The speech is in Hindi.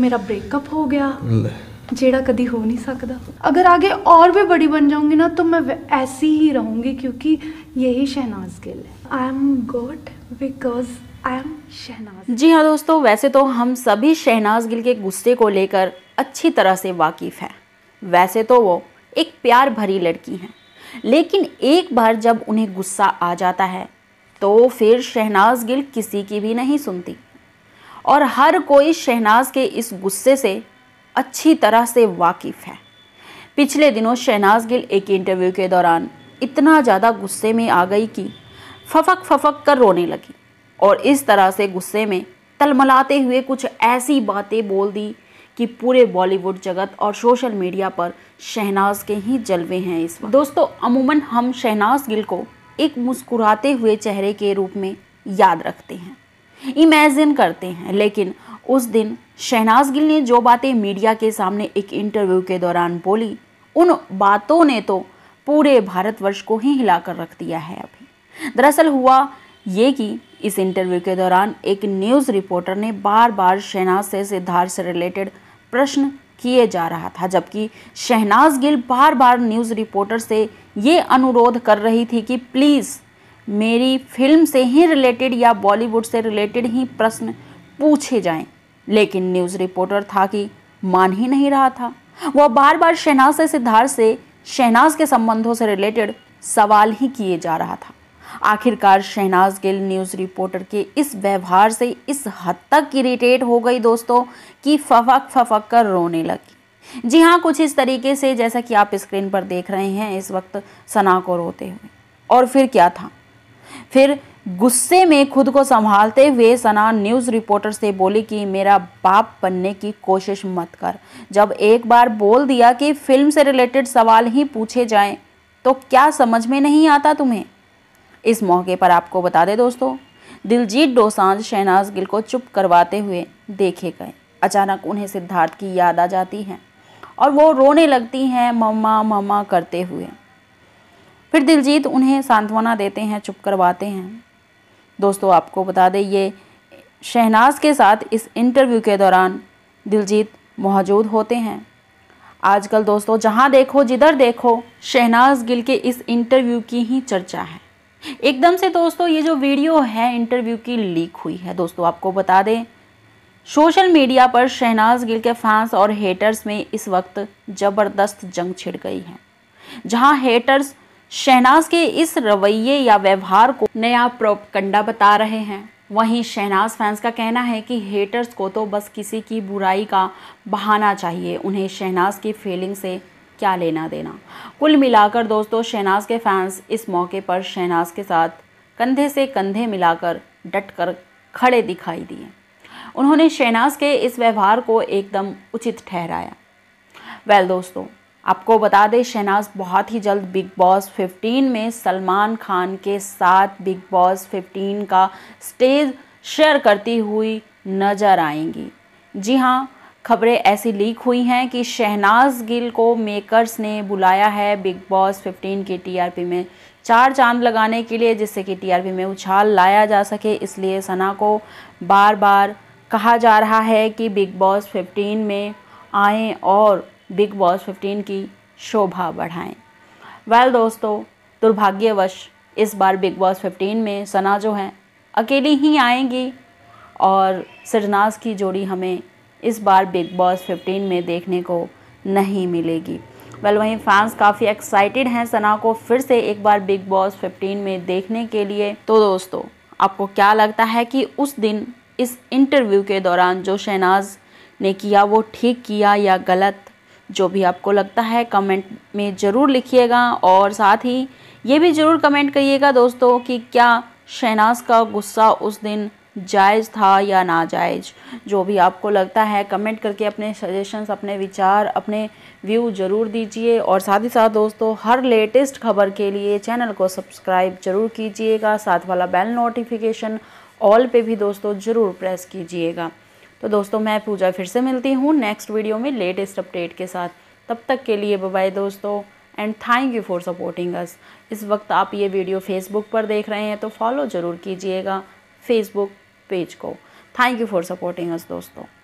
मेरा ब्रेकअप हो गया जेड़ा कभी हो नहीं सकता अगर आगे और भी बड़ी बन जाऊंगी ना तो मैं ऐसी ही रहूंगी क्योंकि यही शहनाज गिल है I am God because I am Shehnaaz ji हाँ दोस्तों वैसे तो हम सभी शहनाज गिल के गुस्से को लेकर अच्छी तरह से वाकिफ़ है वैसे तो वो एक प्यार भरी लड़की हैं लेकिन एक बार जब उन्हें गुस्सा आ जाता है तो फिर शहनाज गिल किसी की भी नहीं सुनती और हर कोई शहनाज के इस गुस्से से अच्छी तरह से वाकिफ़ है पिछले दिनों शहनाज गिल एक इंटरव्यू के दौरान इतना ज़्यादा गुस्से में आ गई कि फफक फफक कर रोने लगी और इस तरह से गुस्से में तलमलाते हुए कुछ ऐसी बातें बोल दी कि पूरे बॉलीवुड जगत और सोशल मीडिया पर शहनाज के ही जलवे हैं इस वक्त दोस्तों अमूमन हम शहनाज गिल को एक मुस्कुराते हुए चेहरे के रूप में याद रखते हैं इमेजिन करते हैं लेकिन उस दिन शहनाज गिल ने जो बातें मीडिया के सामने एक इंटरव्यू के दौरान बोली उन बातों ने तो पूरे भारतवर्ष को ही हिलाकर रख दिया है अभी दरअसल हुआ ये कि इस इंटरव्यू के दौरान एक न्यूज़ रिपोर्टर ने बार बार शहनाज से सिद्धार्थ से रिलेटेड प्रश्न किए जा रहा था जबकि शहनाज गिल बार बार न्यूज़ रिपोर्टर से ये अनुरोध कर रही थी कि प्लीज़ मेरी फिल्म से ही रिलेटेड या बॉलीवुड से रिलेटेड ही प्रश्न पूछे जाएं लेकिन न्यूज़ रिपोर्टर था कि मान ही नहीं रहा था वह बार बार शहनाज से सिद्धार्थ से शहनाज के संबंधों से रिलेटेड सवाल ही किए जा रहा था आखिरकार शहनाज गिल न्यूज़ रिपोर्टर के इस व्यवहार से इस हद तक इरिटेट हो गई दोस्तों कि फफक फफक कर रोने लगी जी हाँ कुछ इस तरीके से जैसा कि आप स्क्रीन पर देख रहे हैं इस वक्त सना को रोते हुए और फिर क्या था फिर गुस्से में खुद को संभालते हुए सना न्यूज़ रिपोर्टर से बोली कि मेरा बाप बनने की कोशिश मत कर जब एक बार बोल दिया कि फिल्म से रिलेटेड सवाल ही पूछे जाएं तो क्या समझ में नहीं आता तुम्हें इस मौके पर आपको बता दें दोस्तों दिलजीत डोसांझ शहनाज गिल को चुप करवाते हुए देखे गए अचानक उन्हें सिद्धार्थ की याद आ जाती है और वो रोने लगती हैं मम्मा मम्मा करते हुए फिर दिलजीत उन्हें सांत्वना देते हैं चुप करवाते हैं दोस्तों आपको बता दें ये शहनाज के साथ इस इंटरव्यू के दौरान दिलजीत मौजूद होते हैं आजकल दोस्तों जहाँ देखो जिधर देखो शहनाज गिल के इस इंटरव्यू की ही चर्चा है एकदम से दोस्तों ये जो वीडियो है इंटरव्यू की लीक हुई है दोस्तों आपको बता दें सोशल मीडिया पर शहनाज गिल के फैंस और हेटर्स में इस वक्त ज़बरदस्त जंग छिड़ गई है जहाँ हेटर्स शहनाज के इस रवैये या व्यवहार को नया प्रोपकंडा बता रहे हैं वहीं शहनाज फैंस का कहना है कि हेटर्स को तो बस किसी की बुराई का बहाना चाहिए उन्हें शहनाज की फीलिंग से क्या लेना देना कुल मिलाकर दोस्तों शहनाज के फैंस इस मौके पर शहनाज के साथ कंधे से कंधे मिलाकर डट कर खड़े दिखाई दिए उन्होंने शहनाज के इस व्यवहार को एकदम उचित ठहराया वेल दोस्तों आपको बता दें शहनाज बहुत ही जल्द बिग बॉस 15 में सलमान खान के साथ बिग बॉस 15 का स्टेज शेयर करती हुई नज़र आएंगी जी हाँ खबरें ऐसी लीक हुई हैं कि शहनाज गिल को मेकर्स ने बुलाया है बिग बॉस 15 के टीआरपी में चार चांद लगाने के लिए जिससे कि टीआरपी में उछाल लाया जा सके इसलिए सना को बार बार कहा जा रहा है कि बिग बॉस 15 में आएं और बिग बॉस 15 की शोभा बढ़ाएं वेल well, दोस्तों दुर्भाग्यवश इस बार बिग बॉस 15 में सना जो हैं अकेली ही आएंगी और सरनाज की जोड़ी हमें इस बार बिग बॉस 15 में देखने को नहीं मिलेगी वेल well, वहीं फैंस काफ़ी एक्साइटेड हैं सना को फिर से एक बार बिग बॉस 15 में देखने के लिए तो दोस्तों आपको क्या लगता है कि उस दिन इस इंटरव्यू के दौरान जो शहनाज ने किया वो ठीक किया या गलत जो भी आपको लगता है कमेंट में ज़रूर लिखिएगा और साथ ही ये भी ज़रूर कमेंट करिएगा दोस्तों कि क्या शहनाज का गुस्सा उस दिन जायज़ था या नाजायज़ जो भी आपको लगता है कमेंट करके अपने सजेशंस अपने विचार अपने व्यू ज़रूर दीजिए और साथ ही साथ दोस्तों हर लेटेस्ट खबर के लिए चैनल को सब्सक्राइब ज़रूर कीजिएगा साथ वाला बेल नोटिफिकेशन ऑल पे भी दोस्तों ज़रूर प्रेस कीजिएगा तो दोस्तों मैं पूजा फिर से मिलती हूँ नेक्स्ट वीडियो में लेटेस्ट अपडेट के साथ तब तक के लिए बाय दोस्तों and thank you for supporting us इस वक्त आप ये वीडियो फेसबुक पर देख रहे हैं तो फॉलो ज़रूर कीजिएगा फेसबुक पेज को thank you for supporting us दोस्तों